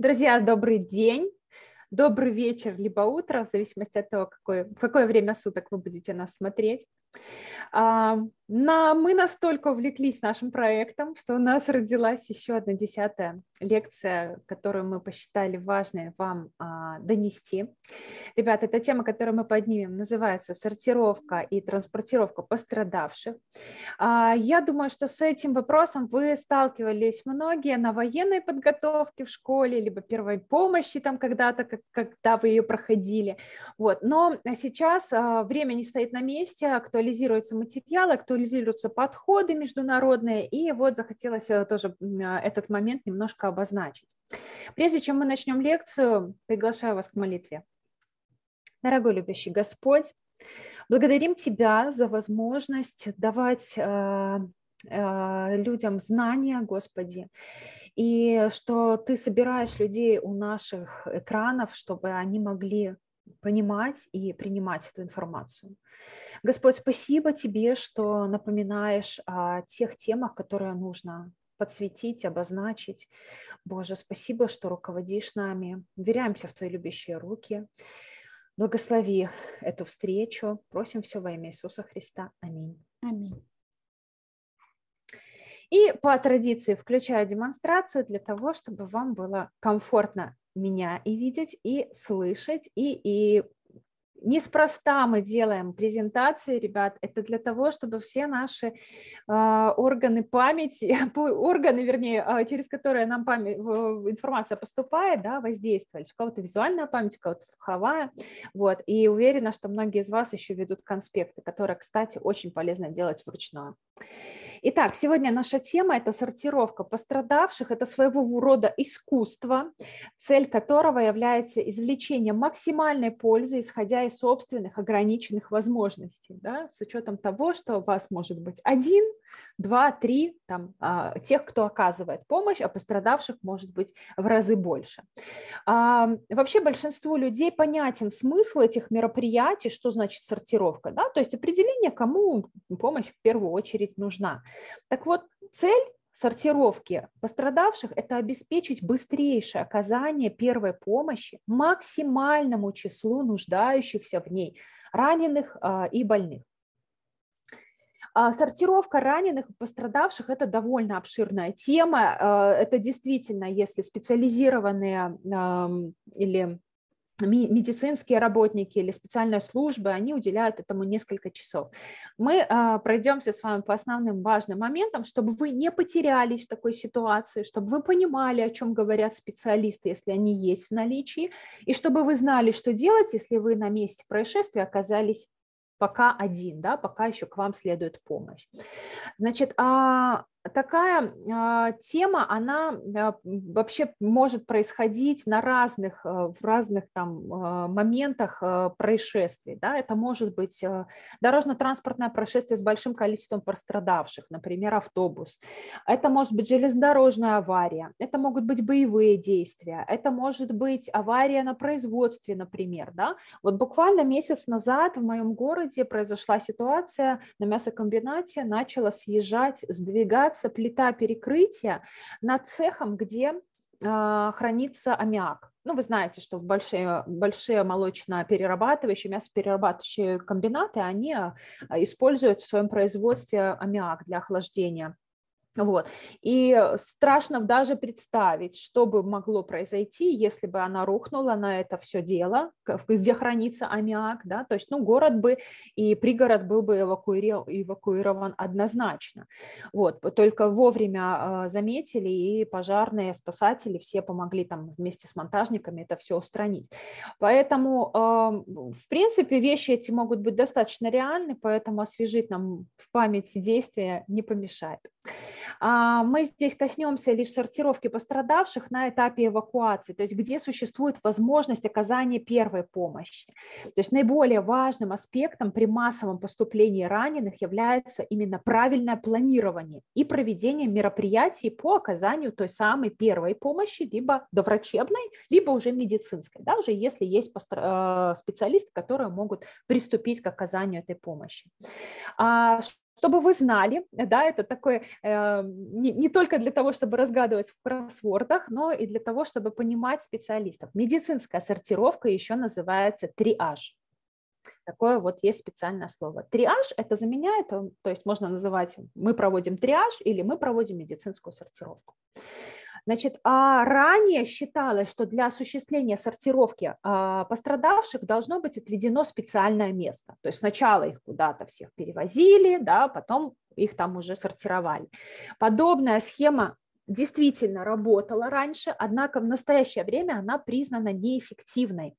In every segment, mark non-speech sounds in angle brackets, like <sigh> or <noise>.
Друзья, добрый день, добрый вечер, либо утро, в зависимости от того, какое, в какое время суток вы будете нас смотреть. А, на мы настолько увлеклись нашим проектом, что у нас родилась еще одна десятая лекция, которую мы посчитали важной вам а, донести. Ребята, эта тема, которую мы поднимем, называется «Сортировка и транспортировка пострадавших». А, я думаю, что с этим вопросом вы сталкивались многие на военной подготовке в школе, либо первой помощи там когда-то, когда вы ее проходили. Вот. Но сейчас время не стоит на месте, кто актуализируются материалы, актуализируются подходы международные, и вот захотелось э, тоже э, этот момент немножко обозначить. Прежде чем мы начнем лекцию, приглашаю вас к молитве. Дорогой любящий Господь, благодарим Тебя за возможность давать э, людям знания, Господи, и что Ты собираешь людей у наших экранов, чтобы они могли понимать и принимать эту информацию. Господь, спасибо тебе, что напоминаешь о тех темах, которые нужно подсветить, обозначить. Боже, спасибо, что руководишь нами. Веряемся в Твои любящие руки. Благослови эту встречу. Просим все во имя Иисуса Христа. Аминь. Аминь. И по традиции включаю демонстрацию для того, чтобы вам было комфортно меня и видеть, и слышать, и, и Неспроста мы делаем презентации, ребят, это для того, чтобы все наши а, органы памяти, <laughs> органы, вернее, а, через которые нам память, информация поступает, да, воздействовали. У кого-то визуальная память, у кого-то слуховая, вот, и уверена, что многие из вас еще ведут конспекты, которые, кстати, очень полезно делать вручную. Итак, сегодня наша тема – это сортировка пострадавших, это своего рода искусство, цель которого является извлечение максимальной пользы, исходя из из собственных ограниченных возможностей, да, с учетом того, что у вас может быть один, два, три, там, а, тех, кто оказывает помощь, а пострадавших может быть в разы больше. А, вообще большинству людей понятен смысл этих мероприятий, что значит сортировка, да, то есть определение, кому помощь в первую очередь нужна. Так вот, цель сортировки пострадавших – это обеспечить быстрейшее оказание первой помощи максимальному числу нуждающихся в ней, раненых а, и больных. А, сортировка раненых и пострадавших – это довольно обширная тема. А, это действительно, если специализированные или медицинские работники или специальные службы, они уделяют этому несколько часов. Мы э, пройдемся с вами по основным важным моментам, чтобы вы не потерялись в такой ситуации, чтобы вы понимали, о чем говорят специалисты, если они есть в наличии, и чтобы вы знали, что делать, если вы на месте происшествия оказались пока один, да, пока еще к вам следует помощь. Значит, а такая а, тема, она а, вообще может происходить на разных, э, в разных там а, моментах э, происшествий. Да? Это может быть э, дорожно-транспортное происшествие с большим количеством пострадавших, например, автобус. Это может быть железнодорожная авария, это могут быть боевые действия, это может быть авария на производстве, например. Да? Вот буквально месяц назад в моем городе произошла ситуация, на мясокомбинате начала съезжать, сдвигать располагаться плита перекрытия над цехом, где а, хранится аммиак. Ну, вы знаете, что в большие, большие молочно-перерабатывающие, мясоперерабатывающие комбинаты, они а, используют в своем производстве аммиак для охлаждения вот. И э, страшно даже представить, что бы могло произойти, если бы она рухнула на это все дело, где хранится аммиак, да, то есть, ну, город бы и пригород был бы эвакуирован, эвакуирован однозначно. Вот, только вовремя э, заметили, и пожарные, спасатели все помогли там вместе с монтажниками это все устранить. Поэтому, эм, в принципе, вещи эти могут быть достаточно реальны, поэтому освежить нам в памяти действия не помешает. А, мы здесь коснемся лишь сортировки пострадавших на этапе эвакуации, то есть где существует возможность оказания первой помощи. То есть наиболее важным аспектом при массовом поступлении раненых является именно правильное планирование и проведение мероприятий по оказанию той самой первой помощи, либо доврачебной, либо уже медицинской, да, уже если есть э, специалисты, которые могут приступить к оказанию этой помощи. А чтобы вы знали, да, это такое э, не, не только для того, чтобы разгадывать в кроссвордах, но и для того, чтобы понимать специалистов. Медицинская сортировка еще называется триаж. Такое вот есть специальное слово. Триаж это заменяет, э, то есть можно называть мы проводим триаж или мы проводим медицинскую сортировку. Значит, а ранее считалось, что для осуществления сортировки а, пострадавших должно быть отведено специальное место. То есть сначала их куда-то всех перевозили, да, потом их там уже сортировали. Подобная схема действительно работала раньше, однако в настоящее время она признана неэффективной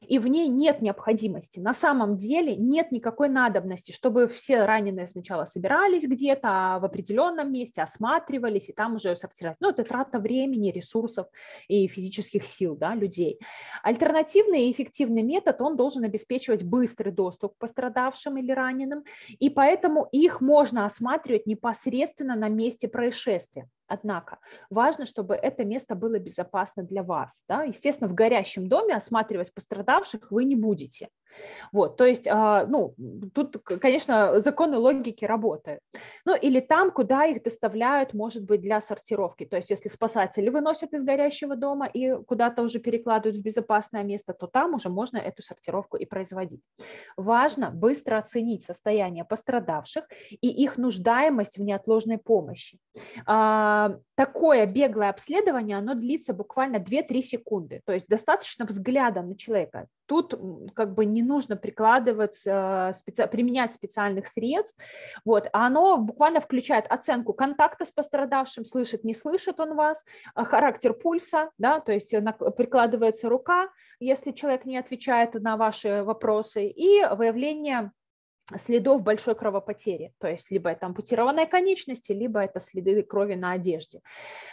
и в ней нет необходимости. На самом деле нет никакой надобности, чтобы все раненые сначала собирались где-то а в определенном месте, осматривались и там уже сортировались. Ну, это трата времени, ресурсов и физических сил да, людей. Альтернативный и эффективный метод, он должен обеспечивать быстрый доступ к пострадавшим или раненым, и поэтому их можно осматривать непосредственно на месте происшествия. Однако важно, чтобы это место было безопасно для вас. Да? Естественно, в горящем доме осматривать поддерживать пострадавших вы не будете. Вот, то есть, а, ну, тут, конечно, законы логики работают. Ну, или там, куда их доставляют, может быть, для сортировки. То есть, если спасатели выносят из горящего дома и куда-то уже перекладывают в безопасное место, то там уже можно эту сортировку и производить. Важно быстро оценить состояние пострадавших и их нуждаемость в неотложной помощи. А, такое беглое обследование, оно длится буквально 2-3 секунды. То есть, достаточно взгляда на человека тут как бы не нужно прикладывать, э, специ... применять специальных средств, вот, а оно буквально включает оценку контакта с пострадавшим, слышит, не слышит он вас, а характер пульса, да, то есть э, прикладывается рука, если человек не отвечает на ваши вопросы, и выявление следов большой кровопотери, то есть либо это ампутированные конечности, либо это следы крови на одежде.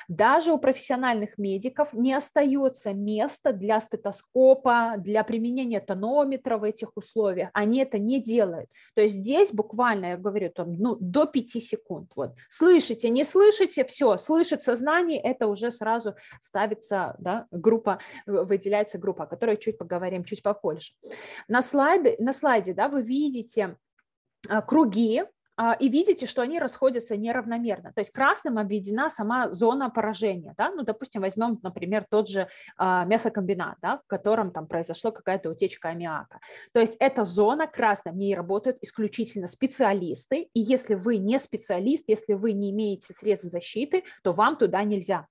Даже у профессиональных медиков не остается места для стетоскопа, для применения тонометра в этих условиях. Они это не делают. То есть здесь буквально, я говорю, там, ну, до 5 секунд. Вот. Слышите, не слышите, все, слышит сознание, это уже сразу ставится да, группа, выделяется группа, о которой чуть поговорим чуть попозже. На, слайде, на слайде да, вы видите а, круги, а, и видите, что они расходятся неравномерно. То есть красным обведена сама зона поражения. Да? Ну, допустим, возьмем, например, тот же а, мясокомбинат, да, в котором там произошла какая-то утечка аммиака. То есть эта зона красная, в ней работают исключительно специалисты, и если вы не специалист, если вы не имеете средств защиты, то вам туда нельзя.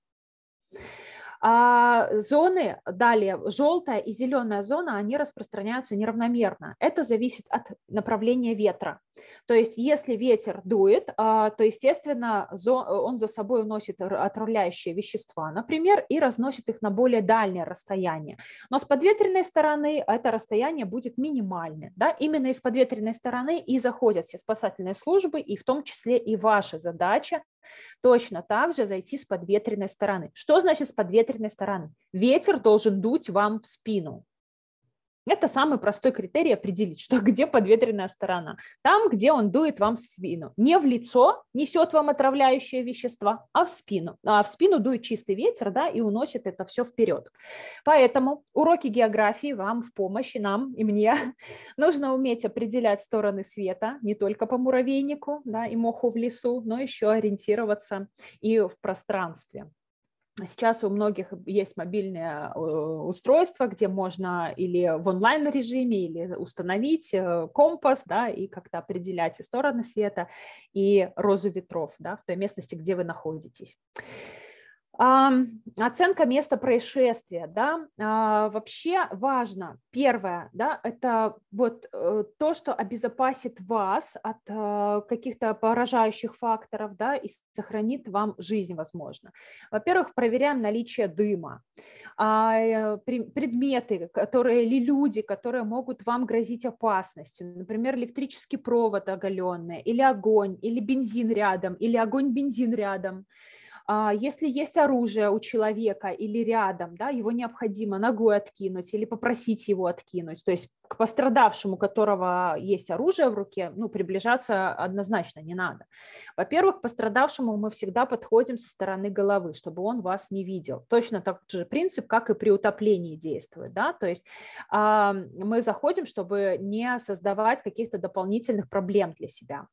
А зоны, далее, желтая и зеленая зона, они распространяются неравномерно. Это зависит от направления ветра. То есть если ветер дует, а, то, естественно, он за собой уносит отравляющие вещества, например, и разносит их на более дальнее расстояние. Но с подветренной стороны это расстояние будет минимальное. Да? Именно из подветренной стороны и заходят все спасательные службы, и в том числе и ваша задача точно так же зайти с подветренной стороны. Что значит с подветренной стороны? Ветер должен дуть вам в спину. Это самый простой критерий определить, что <laughs> где подветренная сторона. Там, где он дует вам в спину. Не в лицо несет вам отравляющие вещества, а в спину. А в спину дует чистый ветер, да, и уносит это все вперед. Поэтому уроки географии вам в помощь, и нам, и мне. <laughs> Нужно уметь определять стороны света, не только по муравейнику, да, и моху в лесу, но еще ориентироваться и в пространстве. Сейчас у многих есть мобильное э, устройство, где можно или в онлайн-режиме, или установить э, компас, да, и как-то определять и стороны света, и розу ветров, да, в той местности, где вы находитесь. Оценка места происшествия, да, а, вообще важно, первое, да, это вот э, то, что обезопасит вас от э, каких-то поражающих факторов, да, и сохранит вам жизнь, возможно. Во-первых, проверяем наличие дыма, а, э, предметы, которые или люди, которые могут вам грозить опасностью, например, электрический провод оголенный, или огонь, или бензин рядом, или огонь-бензин рядом, а, если есть оружие у человека или рядом, да, его необходимо ногой откинуть или попросить его откинуть. То есть к пострадавшему, у которого есть оружие в руке, ну, приближаться однозначно не надо. Во-первых, к пострадавшему мы всегда подходим со стороны головы, чтобы он вас не видел. Точно так же принцип, как и при утоплении действует. Да? То есть мы заходим, чтобы не создавать каких-то дополнительных проблем для себя.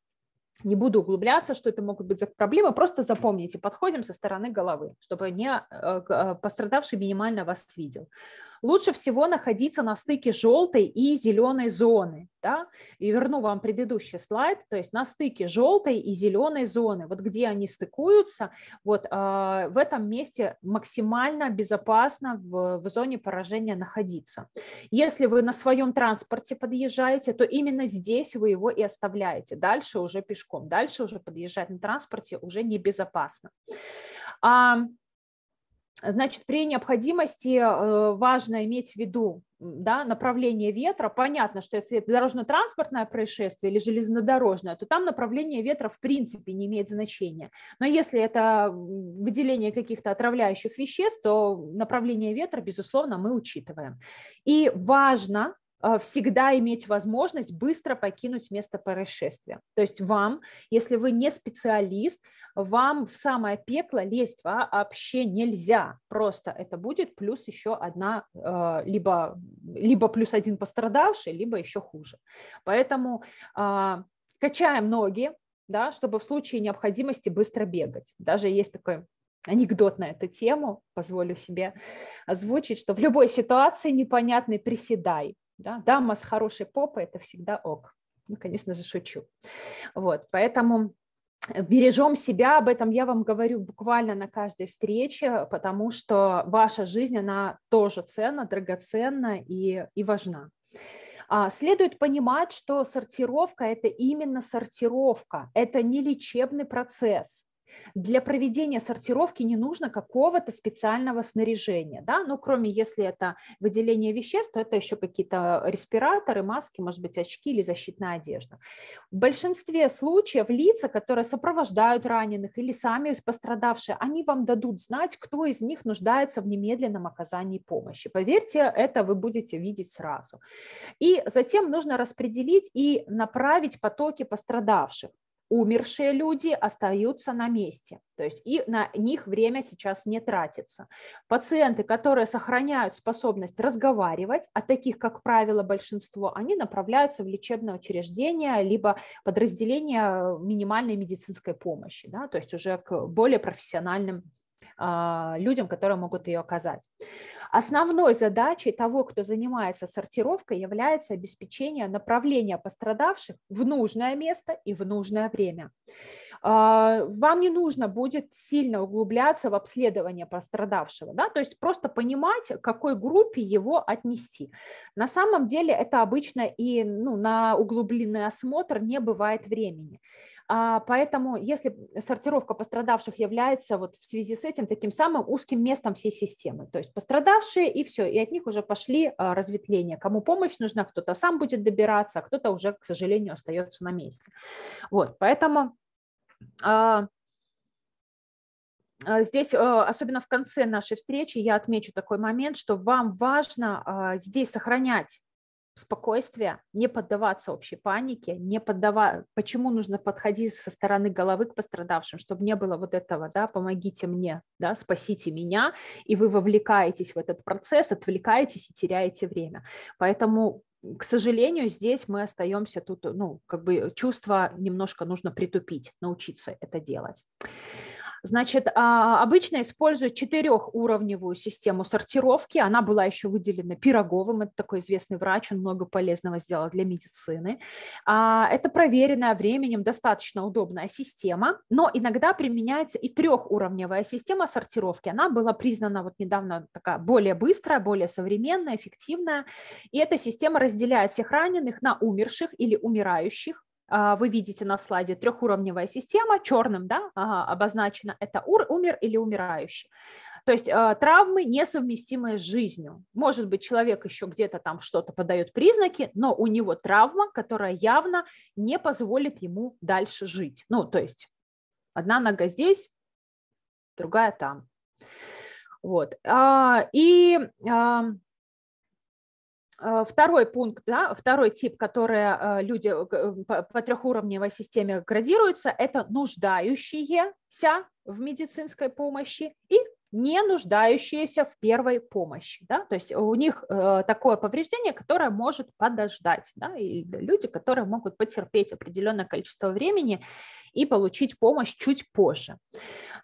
Не буду углубляться, что это могут быть за проблемы, просто запомните, подходим со стороны головы, чтобы не э, э, пострадавший минимально вас видел лучше всего находиться на стыке желтой и зеленой зоны. Да? И верну вам предыдущий слайд, то есть на стыке желтой и зеленой зоны, вот где они стыкуются, вот э, в этом месте максимально безопасно в, в зоне поражения находиться. Если вы на своем транспорте подъезжаете, то именно здесь вы его и оставляете. Дальше уже пешком, дальше уже подъезжать на транспорте уже небезопасно. А, Значит, при необходимости э, важно иметь в виду да, направление ветра. Понятно, что если это дорожно-транспортное происшествие или железнодорожное, то там направление ветра в принципе не имеет значения. Но если это выделение каких-то отравляющих веществ, то направление ветра, безусловно, мы учитываем. И важно Э, всегда иметь возможность быстро покинуть место происшествия. То есть вам, если вы не специалист, вам в самое пекло лезть вообще нельзя. Просто это будет плюс еще одна, э, либо, либо плюс один пострадавший, либо еще хуже. Поэтому а, качаем ноги, да, чтобы в случае необходимости быстро бегать. Даже есть такой анекдот на эту тему, позволю себе озвучить, что в любой ситуации непонятный приседай, да? Дама с хорошей попой – это всегда ок. Ну, конечно же, шучу. Вот, поэтому э, бережем себя, об этом я вам говорю буквально на каждой встрече, потому что ваша жизнь, она тоже ценна, драгоценна и, и важна. А, следует понимать, что сортировка – это именно сортировка, это не лечебный процесс. Для проведения сортировки не нужно какого-то специального снаряжения, да, ну, кроме если это выделение веществ, то это еще какие-то респираторы, маски, может быть, очки или защитная одежда. В большинстве случаев лица, которые сопровождают раненых или сами пострадавшие, они вам дадут знать, кто из них нуждается в немедленном оказании помощи. Поверьте, это вы будете видеть сразу. И затем нужно распределить и направить потоки пострадавших умершие люди остаются на месте, то есть и на них время сейчас не тратится. Пациенты, которые сохраняют способность разговаривать, а таких, как правило, большинство, они направляются в лечебное учреждение, либо подразделение минимальной медицинской помощи, да, то есть уже к более профессиональным а, людям, которые могут ее оказать. Основной задачей того, кто занимается сортировкой, является обеспечение направления пострадавших в нужное место и в нужное время. А, вам не нужно будет сильно углубляться в обследование пострадавшего, да? то есть просто понимать, к какой группе его отнести. На самом деле это обычно и ну, на углубленный осмотр не бывает времени. А, поэтому, если сортировка пострадавших является вот в связи с этим таким самым узким местом всей системы, то есть пострадавшие и все, и от них уже пошли а, разветвления. Кому помощь нужна, кто-то сам будет добираться, а кто-то уже, к сожалению, остается на месте. Вот, поэтому а, Здесь, особенно в конце нашей встречи, я отмечу такой момент, что вам важно здесь сохранять спокойствие, не поддаваться общей панике, не поддава... почему нужно подходить со стороны головы к пострадавшим, чтобы не было вот этого, да, помогите мне, да, спасите меня, и вы вовлекаетесь в этот процесс, отвлекаетесь и теряете время. Поэтому к сожалению, здесь мы остаемся тут, ну, как бы чувство немножко нужно притупить, научиться это делать. Значит, а, обычно используют четырехуровневую систему сортировки. Она была еще выделена Пироговым, это такой известный врач, он много полезного сделал для медицины. А, это проверенная временем достаточно удобная система, но иногда применяется и трехуровневая система сортировки. Она была признана вот недавно такая более быстрая, более современная, эффективная. И эта система разделяет всех раненых на умерших или умирающих а, вы видите на слайде трехуровневая система, черным да, обозначено это ур, умер или умирающий. То есть а, травмы, несовместимые с жизнью. Может быть, человек еще где-то там что-то подает признаки, но у него травма, которая явно не позволит ему дальше жить. Ну, то есть одна нога здесь, другая там. Вот. А, и Э, второй пункт, да, второй тип, который э, люди э, по трехуровневой системе градируются, это нуждающиеся в медицинской помощи и не нуждающиеся в первой помощи. Да? То есть у них э, такое повреждение, которое может подождать. Да? И люди, которые могут потерпеть определенное количество времени и получить помощь чуть позже.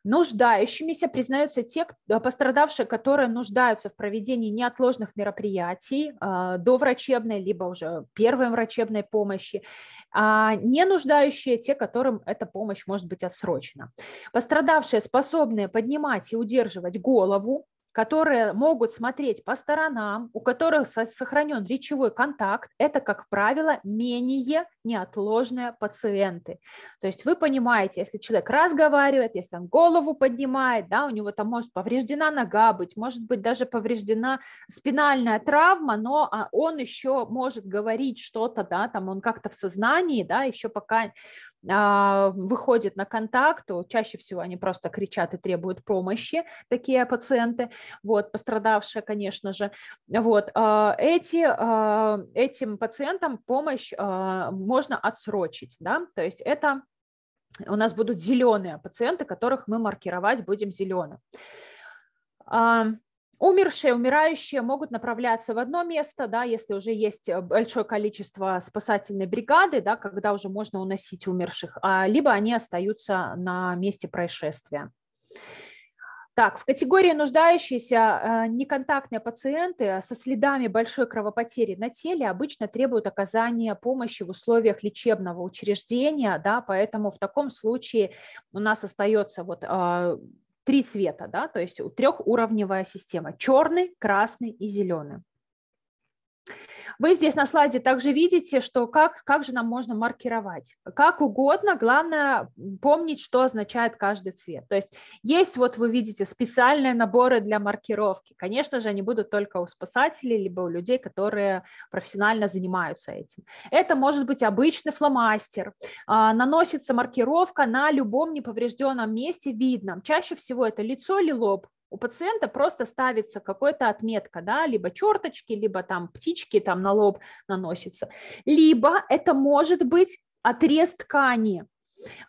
Нуждающимися признаются те пострадавшие, которые нуждаются в проведении неотложных мероприятий э, до врачебной, либо уже первой врачебной помощи, а не нуждающие те, которым эта помощь может быть отсрочена. Пострадавшие способные поднимать и удерживать поддерживать голову, которые могут смотреть по сторонам, у которых сохранен речевой контакт, это, как правило, менее неотложные пациенты. То есть вы понимаете, если человек разговаривает, если он голову поднимает, да, у него там может повреждена нога быть, может быть даже повреждена спинальная травма, но а, он еще может говорить что-то, да, там он как-то в сознании, да, еще пока а, выходят на контакт, чаще всего они просто кричат и требуют помощи, такие пациенты, вот, пострадавшие, конечно же. Вот, а, эти, а, этим пациентам помощь можно отсрочить, да, то есть это у нас будут зеленые пациенты, которых мы маркировать будем зеленым. Умершие, умирающие могут направляться в одно место, да, если уже есть э, большое количество спасательной бригады, да, когда уже можно уносить умерших, а, либо они остаются на месте происшествия. Так, в категории нуждающиеся э, неконтактные пациенты со следами большой кровопотери на теле обычно требуют оказания помощи в условиях лечебного учреждения, да, поэтому в таком случае у нас остается вот а, три цвета, да, то есть трехуровневая система, черный, красный и зеленый. Вы здесь на слайде также видите, что как, как же нам можно маркировать. Как угодно, главное помнить, что означает каждый цвет. То есть есть, вот вы видите, специальные наборы для маркировки. Конечно же, они будут только у спасателей, либо у людей, которые профессионально занимаются этим. Это может быть обычный фломастер. А, наносится маркировка на любом неповрежденном месте видном. Чаще всего это лицо или лоб, у пациента просто ставится какая-то отметка, да, либо черточки, либо там птички там на лоб наносится. либо это может быть отрез ткани,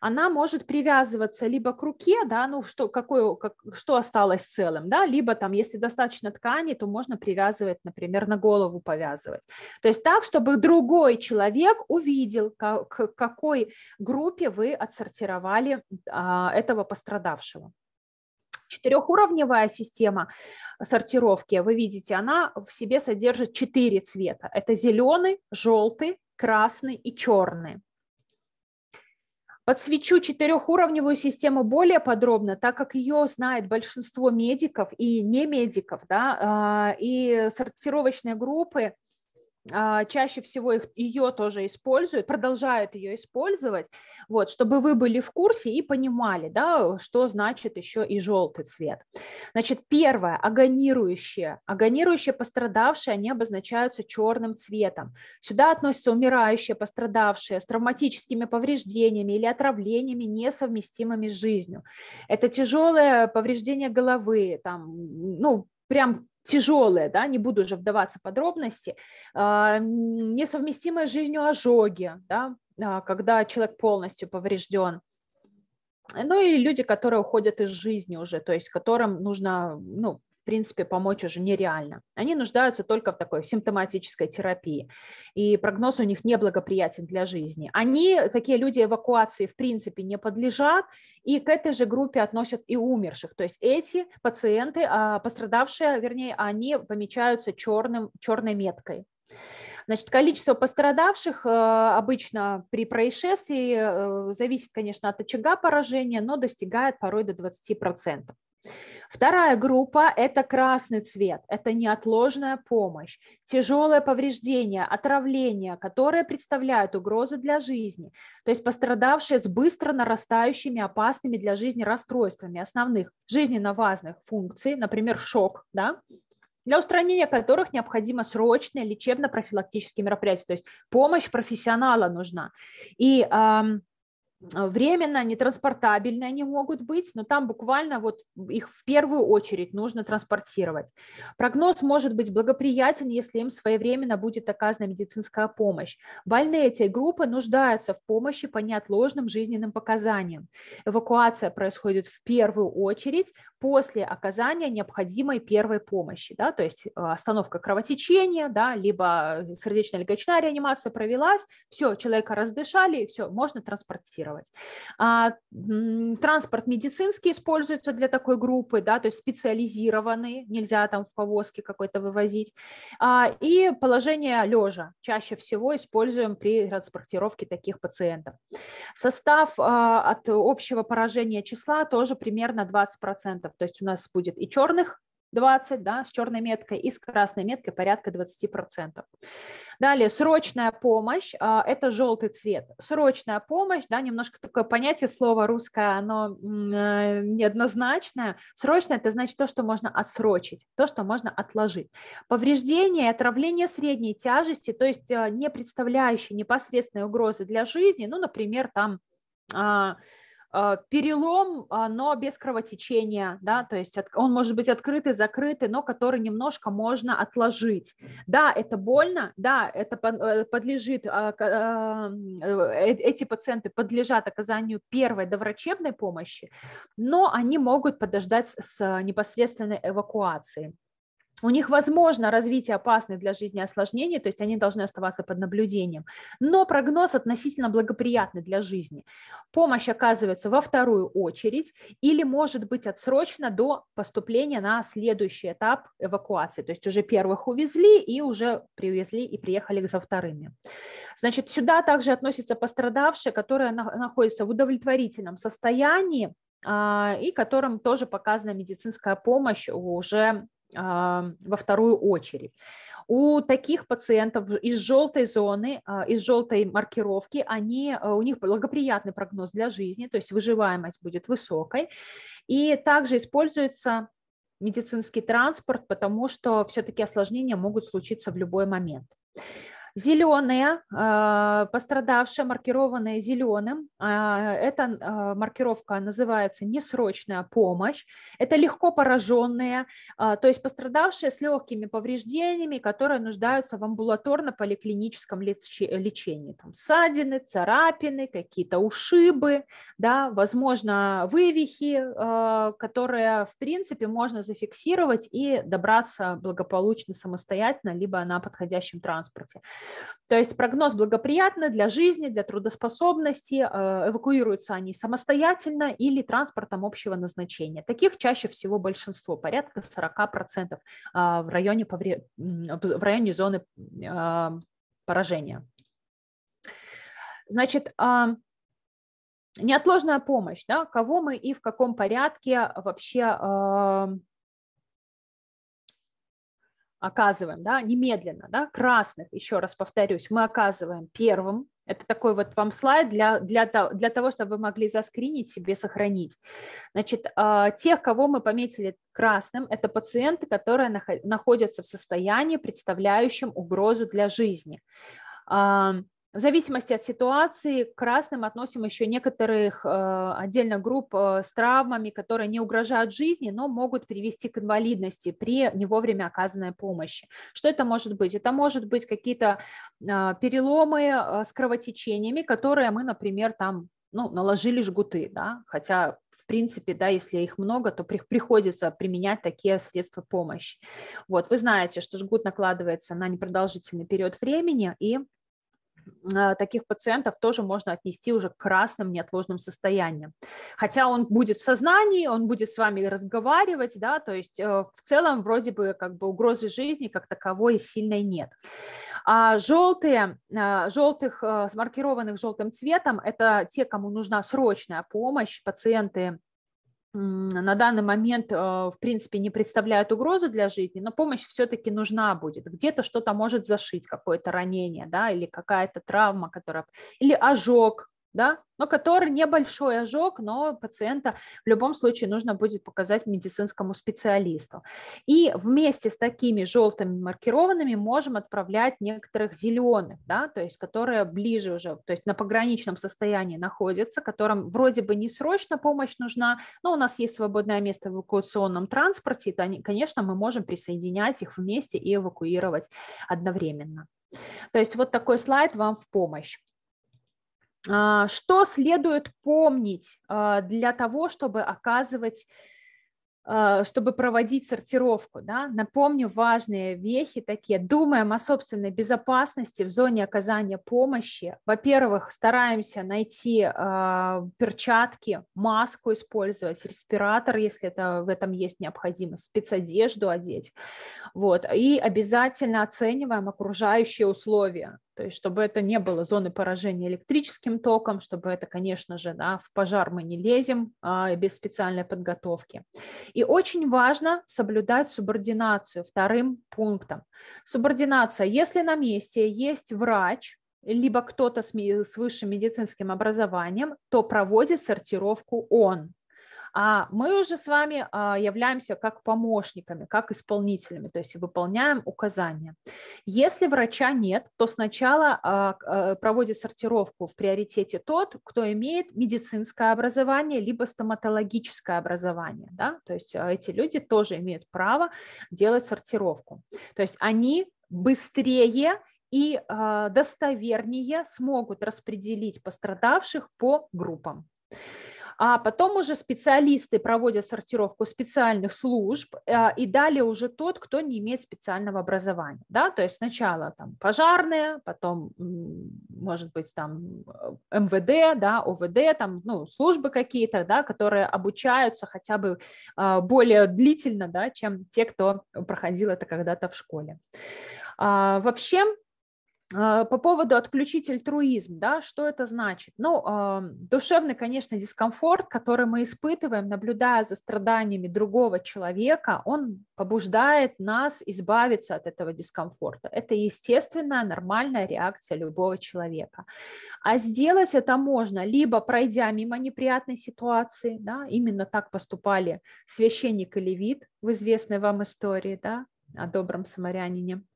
она может привязываться либо к руке, да, ну что, какое, как, что осталось целым, да, либо там, если достаточно ткани, то можно привязывать, например, на голову повязывать. То есть так, чтобы другой человек увидел, к, к какой группе вы отсортировали а, этого пострадавшего. Четырехуровневая система сортировки, вы видите, она в себе содержит четыре цвета. Это зеленый, желтый, красный и черный. Подсвечу четырехуровневую систему более подробно, так как ее знает большинство медиков и не медиков, да, а, и сортировочные группы а, чаще всего их, ее тоже используют, продолжают ее использовать, вот, чтобы вы были в курсе и понимали, да, что значит еще и желтый цвет. Значит, первое, агонирующие. Агонирующие пострадавшие, они обозначаются черным цветом. Сюда относятся умирающие пострадавшие с травматическими повреждениями или отравлениями, несовместимыми с жизнью. Это тяжелое повреждение головы, там, ну, прям тяжелые, да, не буду уже вдаваться в подробности, а, несовместимые с жизнью ожоги, да, а, когда человек полностью поврежден, ну и люди, которые уходят из жизни уже, то есть которым нужно ну, принципе, помочь уже нереально. Они нуждаются только в такой симптоматической терапии, и прогноз у них неблагоприятен для жизни. Они, такие люди эвакуации, в принципе, не подлежат, и к этой же группе относят и умерших. То есть эти пациенты, а, пострадавшие, вернее, они помечаются черным, черной меткой. Значит, количество пострадавших э, обычно при происшествии э, зависит, конечно, от очага поражения, но достигает порой до 20%. Вторая группа – это красный цвет, это неотложная помощь, тяжелое повреждение, отравление, которые представляют угрозы для жизни, то есть пострадавшие с быстро нарастающими опасными для жизни расстройствами основных жизненно важных функций, например, шок, да, для устранения которых необходимо срочное лечебно-профилактические мероприятия, то есть помощь профессионала нужна. И эм, а, временно, они транспортабельны, они могут быть, но там буквально вот их в первую очередь нужно транспортировать. Прогноз может быть благоприятен, если им своевременно будет оказана медицинская помощь. Больные этой группы нуждаются в помощи по неотложным жизненным показаниям. Эвакуация происходит в первую очередь после оказания необходимой первой помощи, да, то есть а, остановка кровотечения, да, либо э, сердечно-легочная реанимация провелась, все, человека раздышали, все, можно транспортировать анализировать. А, транспорт медицинский используется для такой группы, да, то есть специализированный, нельзя там в повозке какой-то вывозить. А, и положение лежа чаще всего используем при транспортировке таких пациентов. Состав а, от общего поражения числа тоже примерно 20%, то есть у нас будет и черных 20, да, с черной меткой и с красной меткой порядка 20%. Далее, срочная помощь, а, это желтый цвет. Срочная помощь, да, немножко такое понятие слова русское, оно э, неоднозначное. Срочное – это значит то, что можно отсрочить, то, что можно отложить. Повреждение, отравление средней тяжести, то есть э, не представляющие непосредственной угрозы для жизни, ну, например, там а, Э, перелом, а, но без кровотечения, да, то есть он может быть открытый, закрытый, но который немножко можно отложить. Да, это больно, да, это э, подлежит, а, а, э, эти пациенты подлежат оказанию первой доврачебной помощи, но они могут подождать с непосредственной эвакуацией у них возможно развитие опасных для жизни осложнений, то есть они должны оставаться под наблюдением. Но прогноз относительно благоприятный для жизни. Помощь оказывается во вторую очередь или может быть отсрочена до поступления на следующий этап эвакуации. То есть уже первых увезли и уже привезли и приехали за вторыми. Значит, сюда также относятся пострадавшие, которые находятся в удовлетворительном состоянии, а, и которым тоже показана медицинская помощь уже а, во вторую очередь. У таких пациентов из желтой зоны, а, из желтой маркировки, они, а, у них благоприятный прогноз для жизни, то есть выживаемость будет высокой. И также используется медицинский транспорт, потому что все-таки осложнения могут случиться в любой момент. Зеленые, а, пострадавшие, маркированные зеленым, а, эта а, маркировка называется несрочная помощь. Это легко пораженные, то есть пострадавшие с легкими повреждениями, которые нуждаются в амбулаторно-поликлиническом лечении. Там ссадины, царапины, какие-то ушибы, да, возможно, вывихи, которые, в принципе, можно зафиксировать и добраться благополучно самостоятельно, либо на подходящем транспорте. То есть прогноз благоприятный для жизни, для трудоспособности, э, эвакуируются они самостоятельно или транспортом общего назначения. Таких чаще всего большинство, порядка 40% а, в районе, повре... в районе зоны а, поражения. Значит, а, неотложная помощь, да, кого мы и в каком порядке вообще оказываем, да, немедленно, да, красных, еще раз повторюсь, мы оказываем первым, это такой вот вам слайд для, для, для того, чтобы вы могли заскринить себе, сохранить. Значит, а, тех, кого мы пометили красным, это пациенты, которые находятся в состоянии, представляющем угрозу для жизни. В зависимости от ситуации к красным относим еще некоторых э, отдельно групп э, с травмами, которые не угрожают жизни, но могут привести к инвалидности при не вовремя оказанной помощи. Что это может быть? Это может быть какие-то э, переломы э, с кровотечениями, которые мы, например, там ну, наложили жгуты, да, хотя в принципе, да, если их много, то при, приходится применять такие средства помощи. Вот, вы знаете, что жгут накладывается на непродолжительный период времени, и а, таких пациентов тоже можно отнести уже к красным неотложным состояниям. Хотя он будет в сознании, он будет с вами разговаривать, да, то есть э, в целом вроде бы как бы угрозы жизни как таковой сильной нет. А желтые, а, желтых, э, маркированных желтым цветом, это те, кому нужна срочная помощь, пациенты на данный момент, э, в принципе, не представляют угрозы для жизни, но помощь все-таки нужна будет. Где-то что-то может зашить, какое-то ранение, да, или какая-то травма, которая... Или ожог, да, но который небольшой ожог, но пациента в любом случае нужно будет показать медицинскому специалисту. И вместе с такими желтыми маркированными можем отправлять некоторых зеленых, да, то есть которые ближе уже, то есть на пограничном состоянии находятся, которым вроде бы не срочно помощь нужна, но у нас есть свободное место в эвакуационном транспорте, и, конечно, мы можем присоединять их вместе и эвакуировать одновременно. То есть вот такой слайд вам в помощь. А, что следует помнить а, для того, чтобы оказывать а, чтобы проводить сортировку. Да? Напомню важные вехи такие. Думаем о собственной безопасности в зоне оказания помощи. Во-первых, стараемся найти перчатки, маску использовать, респиратор, если это, в этом есть необходимость, спецодежду одеть. Вот. И обязательно оцениваем окружающие условия. То есть, чтобы это не было зоны поражения электрическим током, чтобы это, конечно же, да, в пожар мы не лезем а, без специальной подготовки. И очень важно соблюдать субординацию вторым пунктом. Субординация. Если на месте есть врач, либо кто-то с, с высшим медицинским образованием, то проводит сортировку он а мы уже с вами а, являемся как помощниками, как исполнителями, то есть выполняем указания. Если врача нет, то сначала а, э, проводит сортировку в приоритете тот, кто имеет медицинское образование либо стоматологическое образование. Да? То есть а, эти люди тоже имеют право делать сортировку. То есть они быстрее и достовернее смогут распределить пострадавших по группам. А потом уже специалисты проводят сортировку специальных служб, а, и далее уже тот, кто не имеет специального образования. Да? То есть сначала там пожарные, потом, может быть, там э, МВД, да, ОВД, там, ну, службы какие-то, да, которые обучаются хотя бы а, более длительно, да, чем те, кто проходил это когда-то в школе. А, вообще, а, по поводу отключить альтруизм, да, что это значит? Ну, а, душевный, конечно, дискомфорт, который мы испытываем, наблюдая за страданиями другого человека, он побуждает нас избавиться от этого дискомфорта. Это естественная, нормальная реакция любого человека. А сделать это можно, либо пройдя мимо неприятной ситуации, да, именно так поступали священник и левит в известной вам истории, да, о добром самарянине –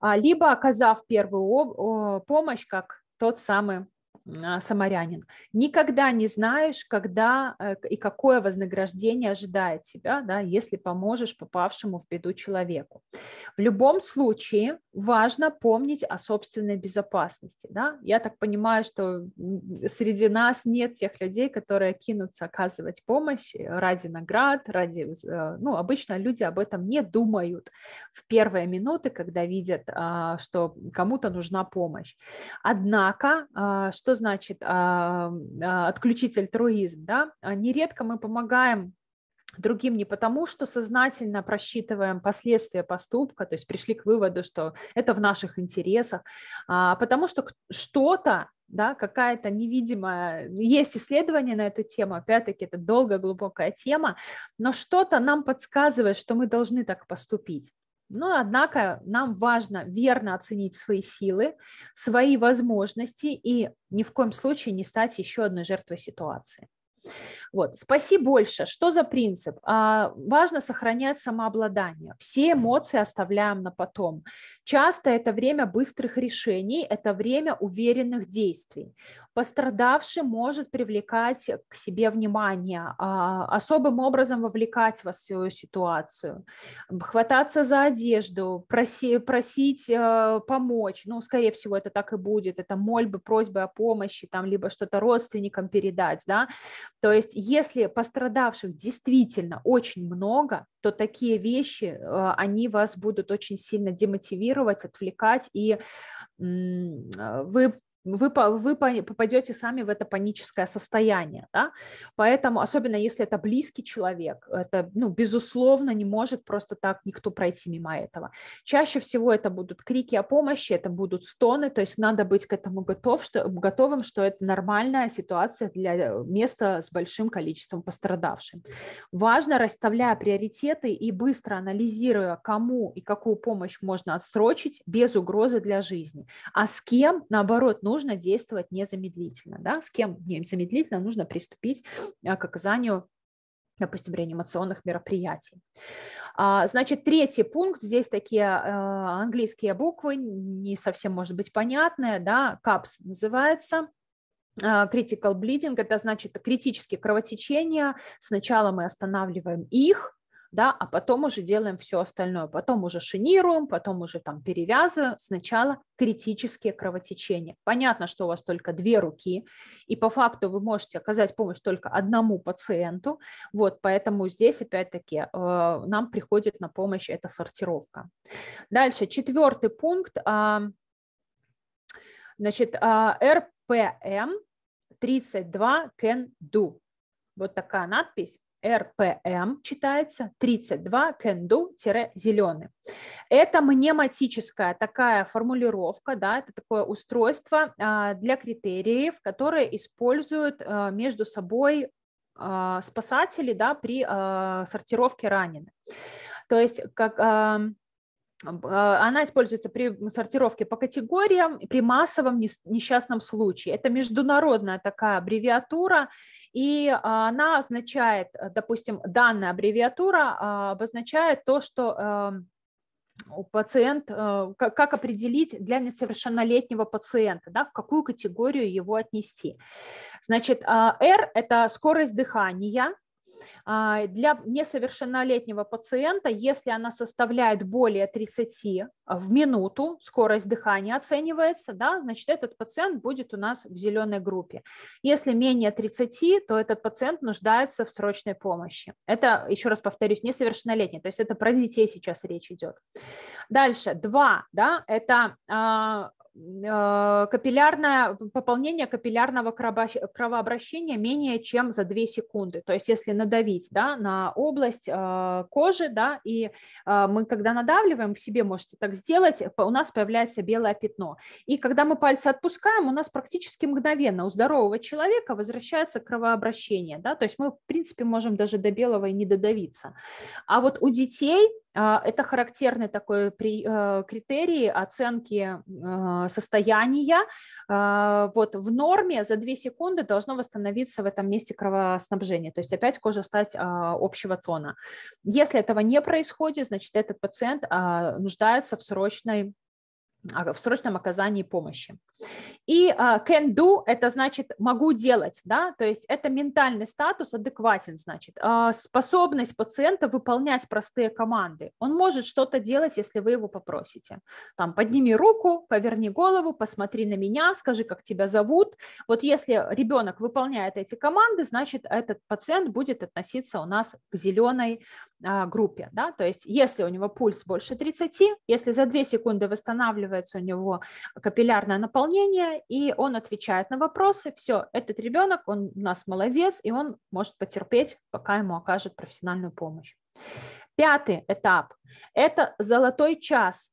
а, либо оказав первую помощь, как тот самый а, самарянин. Никогда не знаешь, когда э, и какое вознаграждение ожидает тебя, да, если поможешь попавшему в беду человеку. В любом случае важно помнить о собственной безопасности. Да? Я так понимаю, что среди нас нет тех людей, которые кинутся оказывать помощь э, ради наград, ради... Э, ну, обычно люди об этом не думают в первые минуты, когда видят, а, что кому-то нужна помощь. Однако, что а, что значит а, а, отключить альтруизм, да, а, нередко мы помогаем другим не потому, что сознательно просчитываем последствия поступка, то есть пришли к выводу, что это в наших интересах, а потому что что-то, да, какая-то невидимая, есть исследование на эту тему, опять-таки это долгая, глубокая тема, но что-то нам подсказывает, что мы должны так поступить. Но, однако, нам важно верно оценить свои силы, свои возможности и ни в коем случае не стать еще одной жертвой ситуации. Вот. Спаси больше. Что за принцип? А, важно сохранять самообладание. Все эмоции оставляем на потом. Часто это время быстрых решений, это время уверенных действий. Пострадавший может привлекать к себе внимание, а, особым образом вовлекать вас в свою ситуацию, хвататься за одежду, проси, просить э, помочь. Ну, скорее всего, это так и будет. Это мольбы, просьбы о помощи, там, либо что-то родственникам передать, да. То есть если пострадавших действительно очень много, то такие вещи, э, они вас будут очень сильно демотивировать, отвлекать, и э, вы вы, вы попадете сами в это паническое состояние. Да? Поэтому, особенно если это близкий человек, это, ну, безусловно, не может просто так никто пройти мимо этого. Чаще всего это будут крики о помощи, это будут стоны, то есть надо быть к этому готов, что, готовым, что это нормальная ситуация для э, места с большим количеством пострадавших. Важно, расставляя приоритеты и быстро анализируя, кому и какую помощь можно отсрочить без угрозы для жизни, а с кем, наоборот, нужно нужно действовать незамедлительно, да, с кем незамедлительно нужно приступить э, к оказанию допустим, реанимационных мероприятий. А, значит, третий пункт, здесь такие э, английские буквы, не совсем, может быть, понятные, да, CAPS называется, а, critical bleeding, это значит критические кровотечения, сначала мы останавливаем их, да, а потом уже делаем все остальное, потом уже шинируем, потом уже там перевязываем. Сначала критические кровотечения. Понятно, что у вас только две руки, и по факту вы можете оказать помощь только одному пациенту, вот, поэтому здесь опять-таки э, нам приходит на помощь эта сортировка. Дальше, четвертый пункт, э, значит, э, РПМ 32 can do. Вот такая надпись. RPM читается 32 can do-зеленый. Это мнематическая такая формулировка, да, это такое устройство а, для критериев, которые используют а, между собой а, спасатели да, при сортировке раненых. То есть как, а, она используется при сортировке по категориям, при массовом несчастном случае. Это международная такая аббревиатура, и а, она означает, э, допустим, данная аббревиатура а, обозначает то, что эм, у пациент, э, как определить для несовершеннолетнего пациента, да, в какую категорию его отнести. Значит, R – это скорость дыхания – а, для несовершеннолетнего пациента, если она составляет более 30 в минуту, скорость дыхания оценивается, да, значит, этот пациент будет у нас в зеленой группе. Если менее 30, то этот пациент нуждается в срочной помощи. Это, еще раз повторюсь, несовершеннолетний, то есть это про детей сейчас речь идет. Дальше, два, да, это а, Э, капиллярное, пополнение капиллярного кровообращения менее чем за 2 секунды. То есть если надавить да, на область э, кожи, да, и э, мы когда надавливаем, в себе можете так сделать, у нас появляется белое пятно. И когда мы пальцы отпускаем, у нас практически мгновенно у здорового человека возвращается кровообращение. Да? То есть мы, в принципе, можем даже до белого и не додавиться. А вот у детей а, это характерный такой при, э, критерий оценки э, состояния. А, вот в норме за 2 секунды должно восстановиться в этом месте кровоснабжение, то есть опять кожа стать а, общего тона. Если этого не происходит, значит, этот пациент нуждается в срочной а, в срочном оказании помощи. И а, can do – это значит могу делать, да, то есть это ментальный статус, адекватен, значит, а, способность пациента выполнять простые команды. Он может что-то делать, если вы его попросите. Там, подними руку, поверни голову, посмотри на меня, скажи, как тебя зовут. Вот если ребенок выполняет эти команды, значит, этот пациент будет относиться у нас к зеленой группе, да, то есть если у него пульс больше 30, если за 2 секунды восстанавливается усиливается у него капиллярное наполнение, и он отвечает на вопросы. Все, этот ребенок, он у нас молодец, и он может потерпеть, пока ему окажут профессиональную помощь. Пятый этап – это золотой час,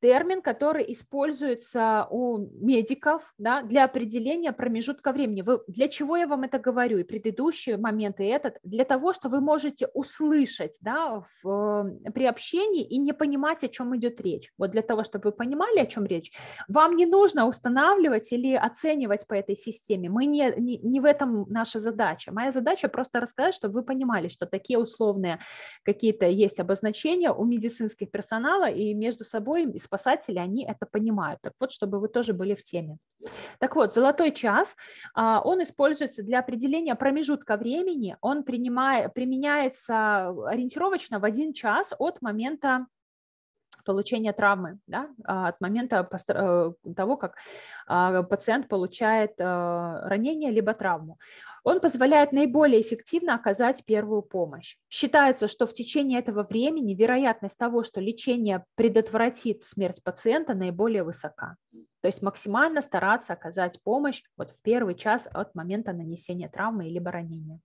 термин, который используется у медиков да, для определения промежутка времени. Вы, для чего я вам это говорю? И предыдущие моменты и этот. Для того, что вы можете услышать да, в, э, при общении и не понимать, о чем идет речь. Вот для того, чтобы вы понимали, о чем речь, вам не нужно устанавливать или оценивать по этой системе. Мы не, не, не в этом наша задача. Моя задача просто рассказать, чтобы вы понимали, что такие условные какие-то есть обозначения у медицинских персонала, и между собой спасатели, они это понимают. Так вот, чтобы вы тоже были в теме. Так вот, золотой час, а, он используется для определения промежутка времени, он принимает, применяется ориентировочно в один час от момента получения травмы, да, а, от момента э, того, как а, пациент получает э, ранение либо травму. Он позволяет наиболее эффективно оказать первую помощь. Считается, что в течение этого времени вероятность того, что лечение предотвратит смерть пациента, наиболее высока. То есть максимально стараться оказать помощь вот в первый час от момента нанесения травмы либо ранения.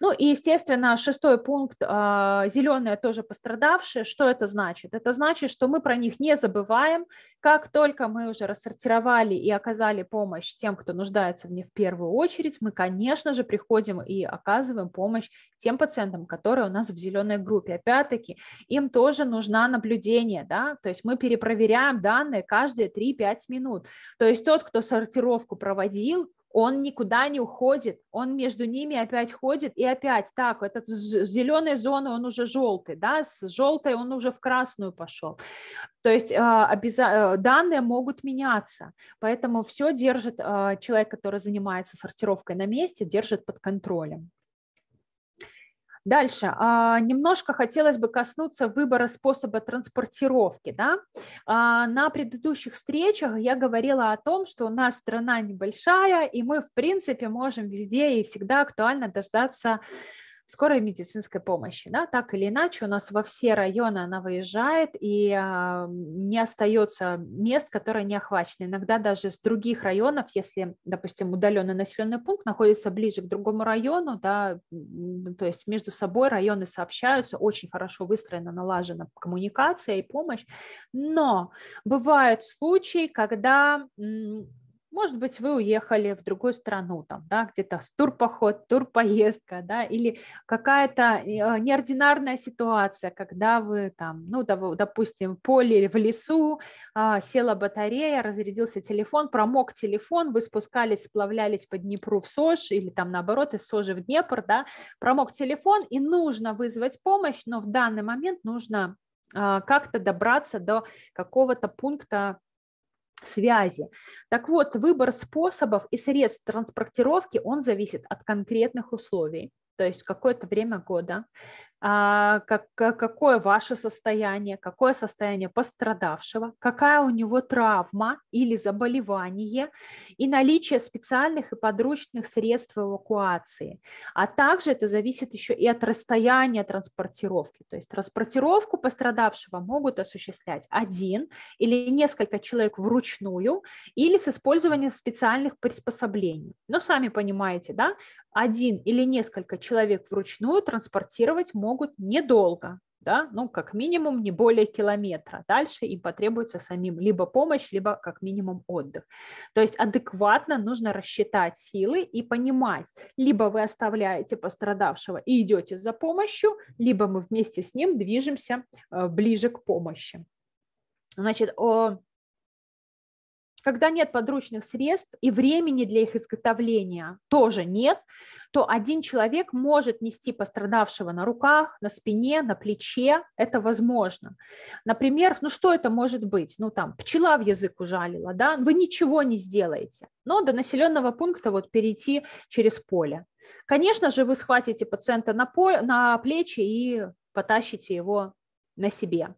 Ну и, естественно, шестой пункт, а, зеленые тоже пострадавшие. Что это значит? Это значит, что мы про них не забываем. Как только мы уже рассортировали и оказали помощь тем, кто нуждается в ней в первую очередь, мы, конечно же, приходим и оказываем помощь тем пациентам, которые у нас в зеленой группе. Опять-таки, им тоже нужна наблюдение, да, то есть мы перепроверяем данные каждые 3-5 минут. То есть тот, кто сортировку проводил, он никуда не уходит, он между ними опять ходит и опять так, этот с зеленой он уже желтый, да, с желтой он уже в красную пошел. То есть а, э, данные могут меняться, поэтому все держит а, человек, который занимается сортировкой на месте, держит под контролем. Дальше. А, немножко хотелось бы коснуться выбора способа транспортировки. Да? А, на предыдущих встречах я говорила о том, что у нас страна небольшая, и мы, в принципе, можем везде и всегда актуально дождаться скорой медицинской помощи. Да? Так или иначе, у нас во все районы она выезжает, и э, не остается мест, которые не охвачены. Иногда даже с других районов, если, допустим, удаленный населенный пункт находится ближе к другому району, да, то есть между собой районы сообщаются, очень хорошо выстроена, налажена коммуникация и помощь. Но бывают случаи, когда может быть, вы уехали в другую страну, там, да, где-то турпоход, турпоездка, да, или какая-то э, а, неординарная ситуация, когда вы там, ну, допустим, в поле в лесу, а, села батарея, разрядился телефон, промок телефон, вы спускались, сплавлялись по Днепру в СОЖ или там наоборот из Сожи в Днепр, да, промок телефон и нужно вызвать помощь, но в данный момент нужно а, как-то добраться до какого-то пункта связи. Так вот, выбор способов и средств транспортировки, он зависит от конкретных условий то есть какое-то время года, а, как, какое ваше состояние, какое состояние пострадавшего, какая у него травма или заболевание и наличие специальных и подручных средств эвакуации. А также это зависит еще и от расстояния транспортировки. То есть транспортировку пострадавшего могут осуществлять один или несколько человек вручную или с использованием специальных приспособлений. Но ну, сами понимаете, да, один или несколько человек вручную транспортировать могут недолго, да, ну, как минимум не более километра. Дальше им потребуется самим либо помощь, либо как минимум отдых. То есть адекватно нужно рассчитать силы и понимать, либо вы оставляете пострадавшего и идете за помощью, либо мы вместе с ним движемся э, ближе к помощи. Значит, о, когда нет подручных средств и времени для их изготовления тоже нет, то один человек может нести пострадавшего на руках, на спине, на плече. Это возможно. Например, ну что это может быть? Ну там пчела в язык ужалила, да? Вы ничего не сделаете. Но до населенного пункта вот перейти через поле. Конечно же, вы схватите пациента на, поле, на плечи и потащите его на себе.